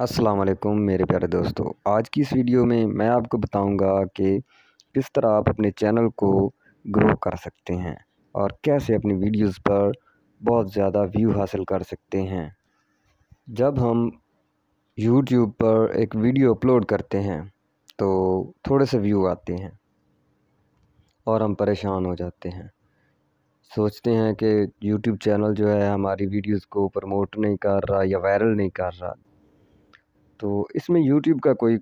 अस्सलाम वालेकुम मेरे प्यारे दोस्तों आज की इस वीडियो में मैं आपको बताऊंगा कि किस तरह आप अपने चैनल को ग्रो कर सकते हैं और कैसे अपनी वीडियोस पर बहुत ज़्यादा व्यू हासिल कर सकते हैं जब हम यूट्यूब पर एक वीडियो अपलोड करते हैं तो थोड़े से व्यू आते हैं और हम परेशान हो जाते हैं सोचते हैं कि YouTube चैनल जो है हमारी वीडियोस को प्रमोट नहीं कर रहा या वायरल नहीं कर रहा तो इसमें यूट्यूब का कोई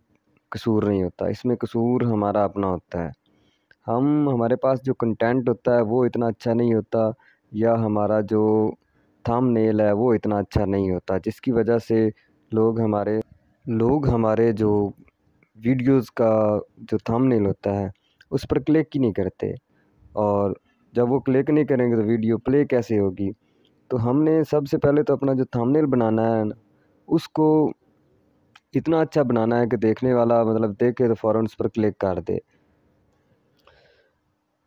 कसूर नहीं होता इसमें कसूर हमारा अपना होता है हम हमारे पास जो कंटेंट होता है वो इतना अच्छा नहीं होता या हमारा जो थम नेल है वो इतना अच्छा नहीं होता जिसकी वजह से लोग हमारे लोग हमारे जो वीडियोस का जो थम नेल होता है उस पर क्लिक ही नहीं करते और जब वो क्लिक नहीं करेंगे तो वीडियो प्ले कैसे होगी तो हमने सबसे पहले तो अपना जो नेल बनाना है उसको इतना अच्छा बनाना है कि देखने वाला मतलब देखे तो फ़ौर उस पर क्लिक कर दे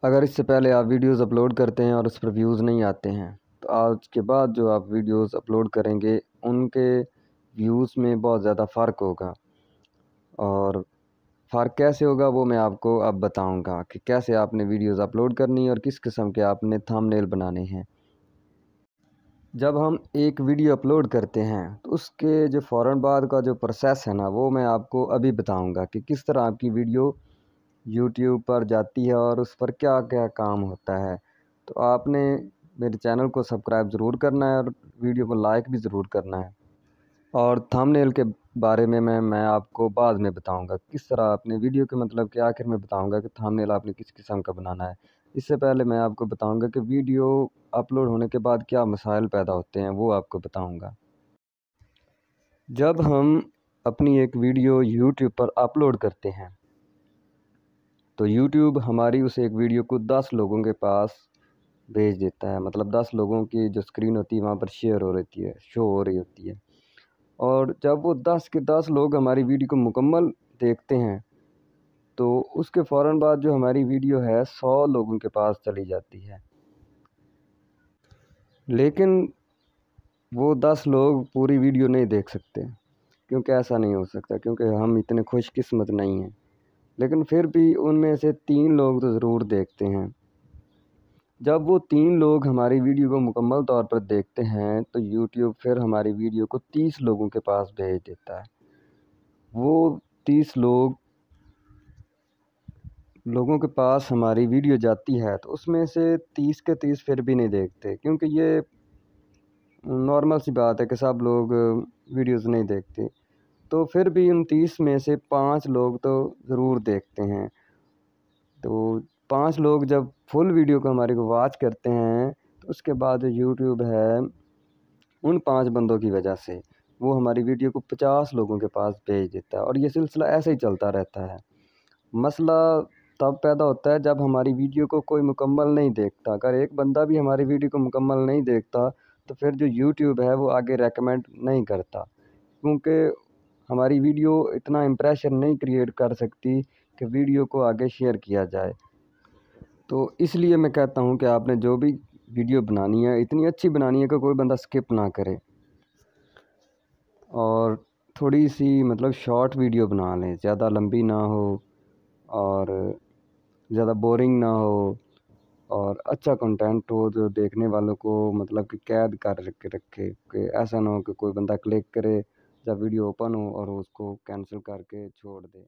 अगर इससे पहले आप वीडियोस अपलोड करते हैं और उस पर व्यूज़ नहीं आते हैं तो आज के बाद जो आप वीडियोस अपलोड करेंगे उनके व्यूज़ में बहुत ज़्यादा फ़र्क होगा और फ़र्क कैसे होगा वो मैं आपको अब बताऊंगा कि कैसे आपने वीडियोस अपलोड करनी है और किस किस्म के आपने थामनेल बनाने हैं जब हम एक वीडियो अपलोड करते हैं तो उसके जो फ़ौर बाद का जो प्रोसेस है ना वो मैं आपको अभी बताऊंगा कि किस तरह आपकी वीडियो यूट्यूब पर जाती है और उस पर क्या क्या काम होता है तो आपने मेरे चैनल को सब्सक्राइब ज़रूर करना है और वीडियो को लाइक भी ज़रूर करना है और थंबनेल के बारे में मैं मैं आपको बाद में बताऊंगा किस तरह आपने वीडियो के मतलब कि आखिर में बताऊंगा कि थंबनेल आपने किस किस्म का बनाना है इससे पहले मैं आपको बताऊंगा कि वीडियो अपलोड होने के बाद क्या मसाइल पैदा होते हैं वो आपको बताऊंगा जब हम अपनी एक वीडियो यूट्यूब पर अपलोड करते हैं तो यूट्यूब हमारी उस एक वीडियो को दस लोगों के पास भेज देता है मतलब दस लोगों की जो स्क्रीन होती है वहाँ पर शेयर हो रहती है शो हो रही होती है और जब वो दस के दस लोग हमारी वीडियो को मुकम्मल देखते हैं तो उसके फ़ौर बाद जो हमारी वीडियो है सौ लोगों के पास चली जाती है लेकिन वो दस लोग पूरी वीडियो नहीं देख सकते क्योंकि ऐसा नहीं हो सकता क्योंकि हम इतने खुशकस्मत नहीं हैं लेकिन फिर भी उनमें से तीन लोग तो ज़रूर देखते हैं जब वो तीन लोग हमारी वीडियो को मुकम्मल तौर पर देखते हैं तो यूट्यूब फिर हमारी वीडियो को तीस लोगों के पास भेज देता है वो तीस लोग लोगों के पास हमारी वीडियो जाती है तो उसमें से तीस के तीस फिर भी नहीं देखते क्योंकि ये नॉर्मल सी बात है कि सब लोग वीडियोस नहीं देखते तो फिर भी उन तीस में से पाँच लोग तो ज़रूर देखते हैं तो पाँच लोग जब फुल वीडियो को हमारे को वाच करते हैं तो उसके बाद जो यूट्यूब है उन पाँच बंदों की वजह से वो हमारी वीडियो को पचास लोगों के पास भेज देता है और ये सिलसिला ऐसे ही चलता रहता है मसला तब पैदा होता है जब हमारी वीडियो को कोई मुकम्मल नहीं देखता अगर एक बंदा भी हमारी वीडियो को मुकम्मल नहीं देखता तो फिर जो यूट्यूब है वो आगे रेकमेंड नहीं करता क्योंकि हमारी वीडियो इतना इम्प्रेशन नहीं क्रिएट कर सकती कि वीडियो को आगे शेयर किया जाए तो इसलिए मैं कहता हूँ कि आपने जो भी वीडियो बनानी है इतनी अच्छी बनानी है कि कोई बंदा स्किप ना करे और थोड़ी सी मतलब शॉर्ट वीडियो बना लें ज़्यादा लंबी ना हो और ज़्यादा बोरिंग ना हो और अच्छा कंटेंट हो जो देखने वालों को मतलब कि कैद कर रखे रखे कि ऐसा ना हो कि कोई बंदा क्लिक करे या वीडियो ओपन हो और उसको कैंसिल करके छोड़ दे